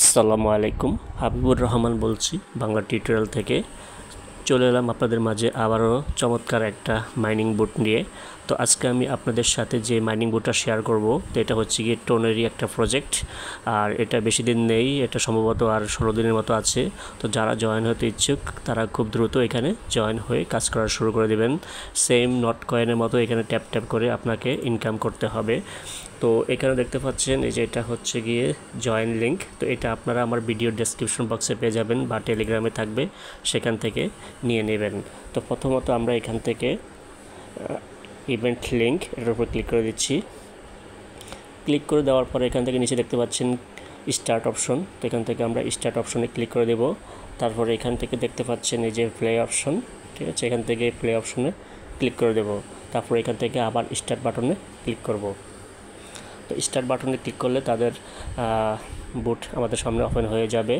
আসসালামু আলাইকুম হাবিবুর রহমান বলছি বাংলা টিউটোরিয়াল থেকে চলে এলাম আপনাদের মাঝে আবারও চমৎকার একটা মাইনিং বুট নিয়ে তো আজকে আমি আপনাদের সাথে যে মাইনিং বুটটা শেয়ার করব তো এটা হচ্ছে গিয়ে টোনেরই একটা প্রজেক্ট আর এটা বেশি দিন নেই এটা সম্ভবত আর ষোলো দিনের মতো আছে তো যারা জয়েন হতে ইচ্ছুক তারা খুব দ্রুত এখানে জয়েন হয়ে কাজ করা শুরু করে দেবেন সেম নট কয়েনের মতো এখানে ট্যাপ ট্যাপ করে আপনাকে ইনকাম করতে হবে তো এখানে দেখতে পাচ্ছেন এই যে এটা হচ্ছে গিয়ে জয়েন লিঙ্ক তো এটা আপনারা আমার ভিডিও ডেসক্রিপশন বক্সে পেয়ে যাবেন বা টেলিগ্রামে থাকবে সেখান থেকে নিয়ে নেবেন তো প্রথমত আমরা এখান থেকে ইভেন্ট লিঙ্ক এটার উপর ক্লিক করে দিচ্ছি ক্লিক করে দেওয়ার পরে এখান থেকে নিচে দেখতে পাচ্ছেন স্টার্ট অপশন তো এখান থেকে আমরা স্টার্ট অপশনে ক্লিক করে দেব তারপরে এখান থেকে দেখতে পাচ্ছেন এই যে প্লে অপশন ঠিক আছে এখান থেকে প্লে অপশনে ক্লিক করে দেব তারপর এখান থেকে আবার স্টার্ট বাটনে ক্লিক করব তো স্টার্ট বাটনে ক্লিক করলে তাদের বুট আমাদের সামনে ওপেন হয়ে যাবে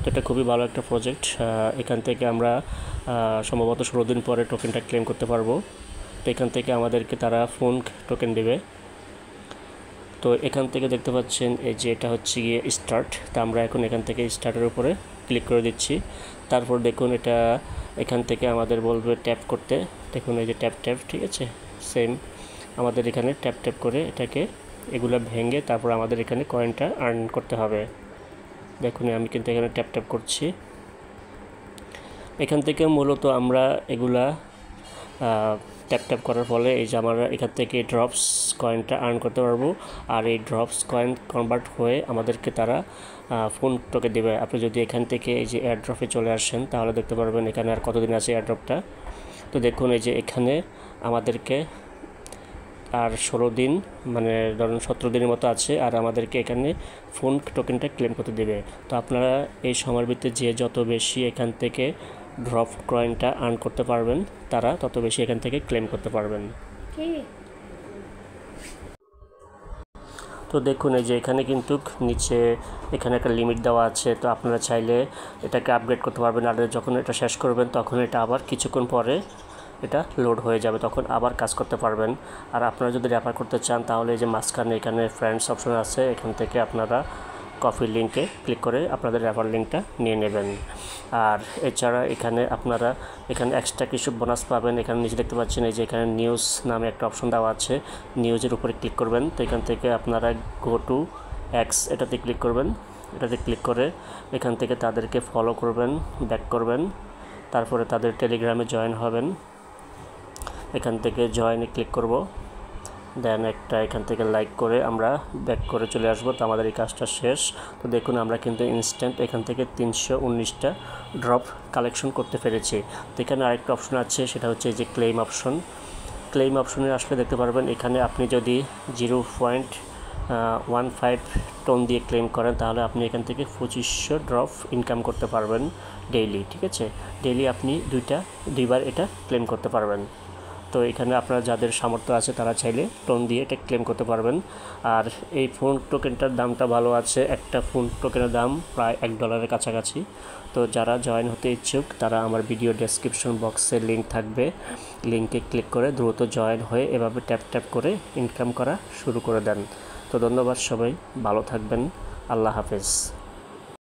তো এটা খুবই ভালো একটা প্রজেক্ট এখান থেকে আমরা সম্ভবত ষোলো দিন পরে টোকেনটা ক্লেম করতে পারবো তো এখান থেকে আমাদেরকে তারা ফোন টোকেন দেবে তো এখান থেকে দেখতে পাচ্ছেন এই যে এটা হচ্ছে গিয়ে স্টার্ট তা আমরা এখন এখান থেকে স্টার্টের উপরে ক্লিক করে দিচ্ছি তারপর দেখুন এটা এখান থেকে আমাদের বলবে ট্যাপ করতে দেখুন এই যে ট্যাপ ট্যাপ ঠিক আছে সেম আমাদের এখানে ট্যাপ ট্যাপ করে এটাকে এগুলো ভেঙে তারপর আমাদের এখানে কয়েনটা আর্ন করতে হবে দেখুন আমি কিন্তু এখানে ট্যাপ ট্যাপ করছি এখান থেকে মূলত আমরা এগুলা ট্যাপ ট্যাপ করার ফলে এই যে আমরা এখান থেকে ড্রপস কয়েনটা আর্ন করতে পারবো আর এই ড্রপস কয়েন কনভার্ট হয়ে আমাদেরকে তারা ফোন টোকে দেবে আপনি যদি এখান থেকে এই যে এয়ারড্রপে চলে আসেন তাহলে দেখতে পারবেন এখানে আর কতদিন আছে এয়ারড্রপটা তো দেখুন এই যে এখানে আমাদেরকে আর ষোলো দিন মানে ধরুন সতেরো দিনের মতো আছে আর আমাদেরকে এখানে ফোন টোকেনটা ক্লেম করতে দেবে তো আপনারা এই সময়ের ভিতরে যে যত বেশি এখান থেকে ড্রপ কয়েনটা আর্ন করতে পারবেন তারা তত বেশি এখান থেকে ক্লেম করতে পারবেন তো দেখুন এই যে এখানে কিন্তু নিচে এখানে একটা লিমিট দেওয়া আছে তো আপনারা চাইলে এটাকে আপগ্রেড করতে পারবেন আর যখন এটা শেষ করবেন তখন এটা আবার কিছুক্ষণ পরে এটা লোড হয়ে যাবে তখন আবার কাজ করতে পারবেন আর আপনারা যদি রেফার করতে চান তাহলে এই যে মাঝখানে এখানে ফ্রেন্ডস অপশন আছে এখান থেকে আপনারা কফি লিঙ্কে ক্লিক করে আপনাদের রেফার লিঙ্কটা নিয়ে নেবেন আর এছাড়া এখানে আপনারা এখানে এক্সট্রা কিছু বোনাস পাবেন এখানে নিচে দেখতে পাচ্ছেন এই যে এখানে নিউজ নামে একটা অপশন দেওয়া আছে নিউজের উপরে ক্লিক করবেন তো এখান থেকে আপনারা গো টু অ্যাক্স এটাতে ক্লিক করবেন এটাতে ক্লিক করে এখান থেকে তাদেরকে ফলো করবেন ব্যাক করবেন তারপরে তাদের টেলিগ্রামে জয়েন হবেন এখান থেকে জয়েনে ক্লিক করব দেন একটা এখান থেকে লাইক করে আমরা ব্যাক করে চলে আসবো তো আমাদের এই কাজটা শেষ তো দেখুন আমরা কিন্তু ইনস্ট্যান্ট এখান থেকে তিনশো উনিশটা ড্রপ কালেকশন করতে পেরেছি তো এখানে আরেকটা অপশন আছে সেটা হচ্ছে যে ক্লেম অপশন ক্লেম অপশনে আসলে দেখতে পারবেন এখানে আপনি যদি zero point one five ton দিয়ে ক্লেম করেন তাহলে আপনি এখান থেকে পঁচিশশো ড্রপ ইনকাম করতে পারবেন ডেইলি ঠিক আছে ডেইলি আপনি দুইটা দুইবার এটা ক্লেম করতে পারবেন তো এখানে আপনার যাদের সামর্থ্য আছে তারা চাইলে টোন দিয়ে এটা ক্লেম করতে পারবেন আর এই ফোন টোকেনটার দামটা ভালো আছে একটা ফোন টোকেনের দাম প্রায় এক ডলারের কাছাকাছি তো যারা জয়েন হতে ইচ্ছুক তারা আমার ভিডিও ডেসক্রিপশন বক্সে লিঙ্ক থাকবে লিঙ্কে ক্লিক করে দ্রুত জয়েন হয়ে এভাবে ট্যাপ ট্যাপ করে ইনকাম করা শুরু করে দেন তো ধন্যবাদ সবাই ভালো থাকবেন আল্লাহ হাফেজ